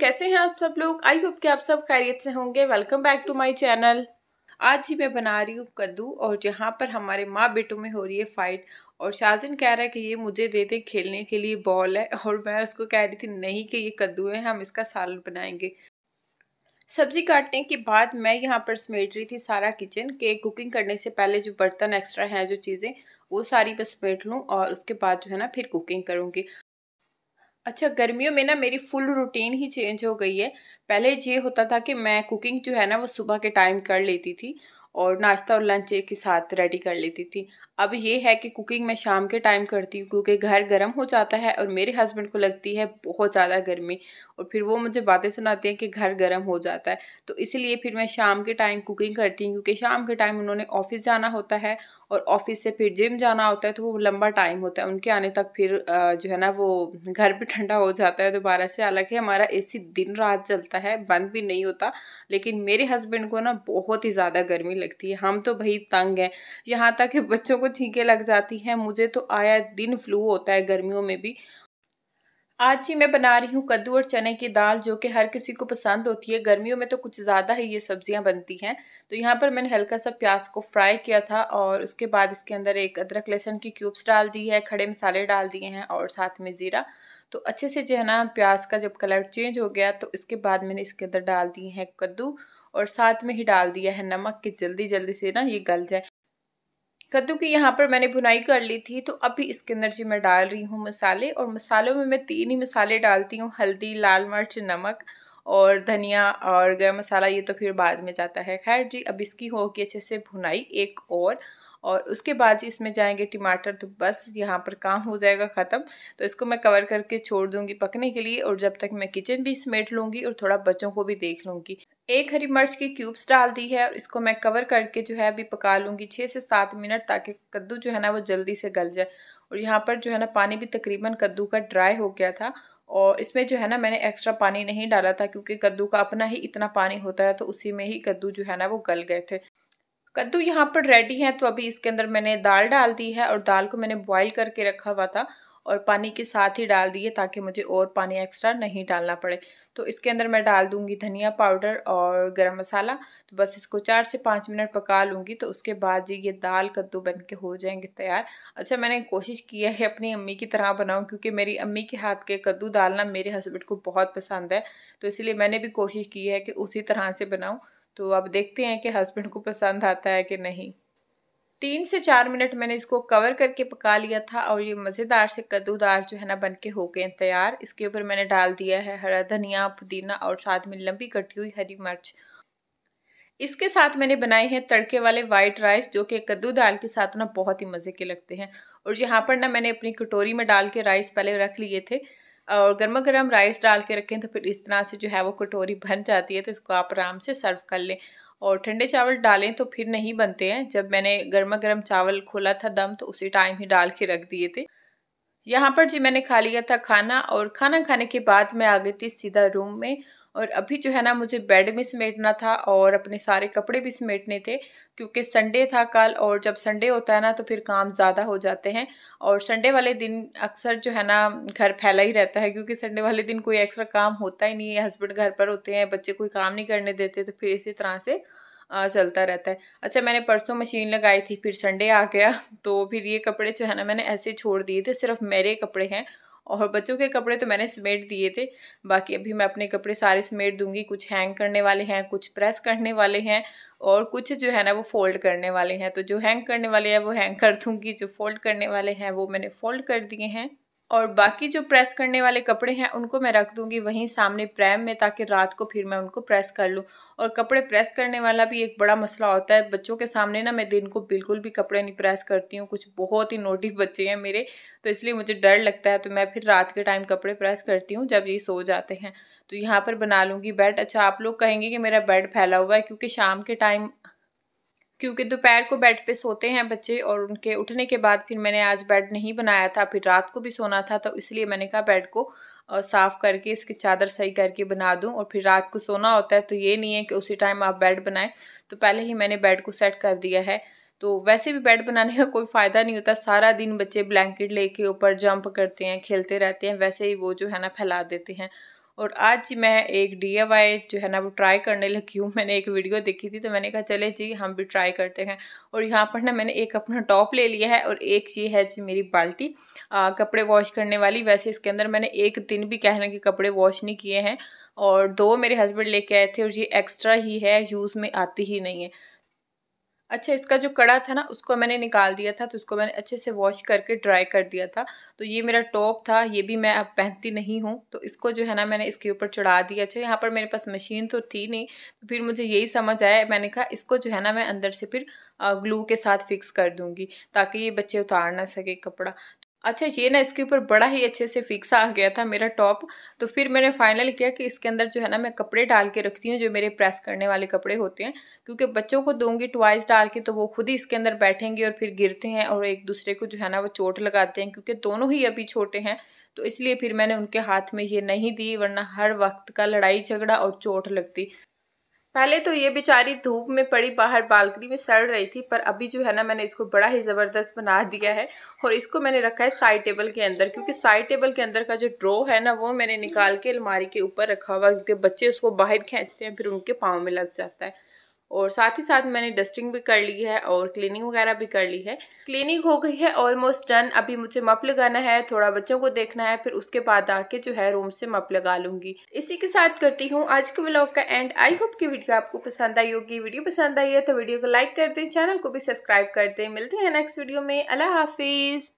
कैसे हैं आप सब लोग आई होप कि आप सब खैरियत से होंगे welcome back to my channel आज ही मैं बना रही हूँ कद्दू और जहाँ पर हमारे माँ बेटों में हो रही है फाइट और शाहजिन कह रहा है कि ये मुझे दे दें खेलने के लिए बॉल है और मैं उसको कह रही थी नहीं कि ये कद्दू है हम इसका सालन बनाएंगे सब्जी काटने के बाद मैं यहाँ पर समेट रही थी सारा किचन के कुकिंग करने से पहले जो बर्तन एक्स्ट्रा है जो चीज़ें वो सारी बस समेट लूँ और उसके बाद जो है ना फिर कुकिंग करूँगी अच्छा गर्मियों में ना मेरी फुल रूटीन ही चेंज हो गई है पहले ये होता था कि मैं कुकिंग जो है ना वो सुबह के टाइम कर लेती थी और नाश्ता और लंच के साथ रेडी कर लेती थी अब ये है कि कुकिंग मैं शाम के टाइम करती हूँ क्योंकि घर गर्म हो जाता है और मेरे हस्बैंड को लगती है बहुत ज़्यादा गर्मी और फिर वो मुझे बातें सुनाते हैं कि घर गर्म हो जाता है तो इसलिए फिर मैं शाम के टाइम कुकिंग करती हूँ क्योंकि शाम के टाइम उन्होंने ऑफिस जाना होता है और ऑफिस से फिर जिम जाना होता है तो वो लंबा टाइम होता है उनके आने तक फिर जो है ना वो घर भी ठंडा हो जाता है दोबारा से हालांकि हमारा ए दिन रात चलता है बंद भी नहीं होता लेकिन मेरे हस्बैंड को ना बहुत ही ज़्यादा गर्मी लगती है हम तो भाई तंग हैं यहाँ तक कि बच्चों को छींके लग जाती हैं मुझे तो आया दिन फ्लू होता है गर्मियों में भी आज ही मैं बना रही हूँ कद्दू और चने की दाल जो कि हर किसी को पसंद होती है गर्मियों में तो कुछ ज़्यादा ही ये सब्जियाँ बनती हैं तो यहाँ पर मैंने हल्का सा प्याज को फ्राई किया था और उसके बाद इसके अंदर एक अदरक लहसुन की क्यूब्स डाल दी है खड़े मसाले डाल दिए हैं और साथ में ज़ीरा तो अच्छे से जो है ना प्याज का जब कलर चेंज हो गया तो इसके बाद मैंने इसके अंदर डाल दिए हैं कद्दू और साथ में ही डाल दिया है नमक कि जल्दी जल्दी से ना ये गल जाए कद्दू की यहाँ पर मैंने भुनाई कर ली थी तो अभी इसके अंदर जी मैं डाल रही हूँ मसाले और मसालों में मैं तीन ही मसाले डालती हूँ हल्दी लाल मिर्च नमक और धनिया और गर्म मसाला ये तो फिर बाद में जाता है खैर जी अब इसकी होगी अच्छे से भुनाई एक और और उसके बाद इसमें जाएंगे टमाटर तो बस यहाँ पर काम हो जाएगा ख़त्म तो इसको मैं कवर करके छोड़ दूँगी पकने के लिए और जब तक मैं किचन भी समेट लूँगी और थोड़ा बच्चों को भी देख लूँगी एक हरी मिर्च की क्यूब्स डाल दी है और इसको मैं कवर करके जो है अभी पका लूँगी छः से सात मिनट ताकि कद्दू जो है ना वो जल्दी से गल जाए और यहाँ पर जो है ना पानी भी तकरीबन कद्दू का ड्राई हो गया था और इसमें जो है ना मैंने एक्स्ट्रा पानी नहीं डाला था क्योंकि कद्दू का अपना ही इतना पानी होता है तो उसी में ही कद्दू जो है ना वो गल गए थे कद्दू यहाँ पर रेडी है तो अभी इसके अंदर मैंने दाल डाल दी है और दाल को मैंने बॉईल करके रखा हुआ था और पानी के साथ ही डाल दिए ताकि मुझे और पानी एक्स्ट्रा नहीं डालना पड़े तो इसके अंदर मैं डाल दूंगी धनिया पाउडर और गरम मसाला तो बस इसको चार से पाँच मिनट पका लूँगी तो उसके बाद जी ये दाल कद्दू बन के हो जाएंगे तैयार अच्छा मैंने कोशिश की है अपनी अम्मी की तरह बनाऊँ क्योंकि मेरी अम्मी के हाथ के कद्दू डालना मेरे हस्बैंड को बहुत पसंद है तो इसलिए मैंने भी कोशिश की है कि उसी तरह से बनाऊँ तो अब देखते हैं कि हस्बैंड को पसंद आता है कि नहीं तीन से चार मिनट मैंने इसको कवर करके पका लिया था और ये मज़ेदार से कद्दूदार जो है ना बन के हो गए तैयार इसके ऊपर मैंने डाल दिया है हरा धनिया पुदीना और साथ में लंबी कटी हुई हरी मिर्च इसके साथ मैंने बनाए हैं तड़के वाले वाइट राइस जो कि कद्दू दाल के साथ ना बहुत ही मज़े के लगते हैं और यहाँ पर ना मैंने अपनी कटोरी में डाल के राइस पहले रख लिए थे और गर्मा गर्म राइस डाल के रखें तो फिर इस तरह से जो है वो कटोरी बन जाती है तो इसको आप आराम से सर्व कर लें और ठंडे चावल डालें तो फिर नहीं बनते हैं जब मैंने गर्मा गर्म चावल खोला था दम तो उसी टाइम ही डाल के रख दिए थे यहाँ पर जी मैंने खा लिया था खाना और खाना खाने के बाद मैं आ गई थी सीधा रूम में और अभी जो है ना मुझे बेड में समेटना था और अपने सारे कपड़े भी समेटने थे क्योंकि संडे था कल और जब संडे होता है ना तो फिर काम ज़्यादा हो जाते हैं और संडे वाले दिन अक्सर जो है ना घर फैला ही रहता है क्योंकि संडे वाले दिन कोई एक्स्ट्रा काम होता ही नहीं है हस्बैंड घर पर होते हैं बच्चे कोई काम नहीं करने देते तो फिर इसी तरह से चलता रहता है अच्छा मैंने परसों मशीन लगाई थी फिर संडे आ गया तो फिर ये कपड़े जो है ना मैंने ऐसे छोड़ दिए थे सिर्फ मेरे कपड़े हैं और बच्चों के कपड़े तो मैंने समेट दिए थे बाकी अभी मैं अपने कपड़े सारे समेट दूंगी कुछ हैंग करने वाले हैं कुछ प्रेस करने वाले हैं और कुछ जो है ना वो फोल्ड करने वाले हैं तो जो हैंग करने वाले हैं वो हैंग कर दूंगी जो फोल्ड करने वाले हैं वो मैंने फोल्ड कर दिए हैं और बाकी जो प्रेस करने वाले कपड़े हैं उनको मैं रख दूंगी वहीं सामने प्रैम में ताकि रात को फिर मैं उनको प्रेस कर लूँ और कपड़े प्रेस करने वाला भी एक बड़ा मसला होता है बच्चों के सामने ना मैं दिन को बिल्कुल भी कपड़े नहीं प्रेस करती हूँ कुछ बहुत ही नोटिव बच्चे हैं मेरे तो इसलिए मुझे डर लगता है तो मैं फिर रात के टाइम कपड़े प्रेस करती हूँ जब ये सो जाते हैं तो यहाँ पर बना लूँगी बेड अच्छा आप लोग कहेंगे कि मेरा बेड फैला हुआ है क्योंकि शाम के टाइम क्योंकि दोपहर को बेड पे सोते हैं बच्चे और उनके उठने के बाद फिर मैंने आज बेड नहीं बनाया था फिर रात को भी सोना था तो इसलिए मैंने कहा बेड को साफ़ करके इसकी चादर सही करके बना दूं और फिर रात को सोना होता है तो ये नहीं है कि उसी टाइम आप बेड बनाएं तो पहले ही मैंने बेड को सेट कर दिया है तो वैसे भी बेड बनाने का कोई फ़ायदा नहीं होता सारा दिन बच्चे ब्लैंकेट लेके ऊपर जंप करते हैं खेलते रहते हैं वैसे ही वो जो है ना फैला देते हैं और आज मैं एक डी जो है ना वो ट्राई करने लगी हूँ मैंने एक वीडियो देखी थी तो मैंने कहा चले जी हम भी ट्राई करते हैं और यहाँ पर ना मैंने एक अपना टॉप ले लिया है और एक ये है जी मेरी बाल्टी आ, कपड़े वॉश करने वाली वैसे इसके अंदर मैंने एक दिन भी कहने के कपड़े वॉश नहीं किए हैं और दो मेरे हस्बैंड लेके आए थे और ये एक्स्ट्रा ही है यूज़ में आती ही नहीं है अच्छा इसका जो कड़ा था ना उसको मैंने निकाल दिया था तो उसको मैंने अच्छे से वॉश करके ड्राई कर दिया था तो ये मेरा टॉप था ये भी मैं अब पहनती नहीं हूँ तो इसको जो है ना मैंने इसके ऊपर चढ़ा दिया अच्छा यहाँ पर मेरे पास मशीन तो थी नहीं तो फिर मुझे यही समझ आया मैंने कहा इसको जो है ना मैं अंदर से फिर ग्लू के साथ फिक्स कर दूँगी ताकि ये बच्चे उतार ना सके कपड़ा अच्छा ये ना इसके ऊपर बड़ा ही अच्छे से फिक्स आ गया था मेरा टॉप तो फिर मैंने फाइनल किया कि इसके अंदर जो है ना मैं कपड़े डाल के रखती हूँ जो मेरे प्रेस करने वाले कपड़े होते हैं क्योंकि बच्चों को दूंगी ट्वाइस डाल के तो वो खुद ही इसके अंदर बैठेंगे और फिर गिरते हैं और एक दूसरे को जो है ना वो चोट लगाते हैं क्योंकि दोनों ही अभी छोटे हैं तो इसलिए फिर मैंने उनके हाथ में ये नहीं दी वरना हर वक्त का लड़ाई झगड़ा और चोट लगती पहले तो ये बेचारी धूप में पड़ी बाहर बालकनी में सड़ रही थी पर अभी जो है ना मैंने इसको बड़ा ही ज़बरदस्त बना दिया है और इसको मैंने रखा है साइड टेबल के अंदर क्योंकि साइड टेबल के अंदर का जो ड्रो है ना वो मैंने निकाल के अलमारी के ऊपर रखा हुआ क्योंकि बच्चे उसको बाहर खींचते हैं फिर उनके पाँव में लग जाता है और साथ ही साथ मैंने डस्टिंग भी कर ली है और क्लीनिंग वगैरह भी कर ली है क्लीनिंग हो गई है ऑलमोस्ट डन अभी मुझे मप लगाना है थोड़ा बच्चों को देखना है फिर उसके बाद आके जो है रूम से मप लगा लूंगी इसी के साथ करती हूँ आज के ब्लॉग का एंड आई होप की वीडियो आपको पसंद आई होगी वीडियो पसंद आई है तो वीडियो को लाइक कर दें चैनल को भी सब्सक्राइब कर दें मिलते हैं नेक्स्ट वीडियो में अल्लाह हाफिज़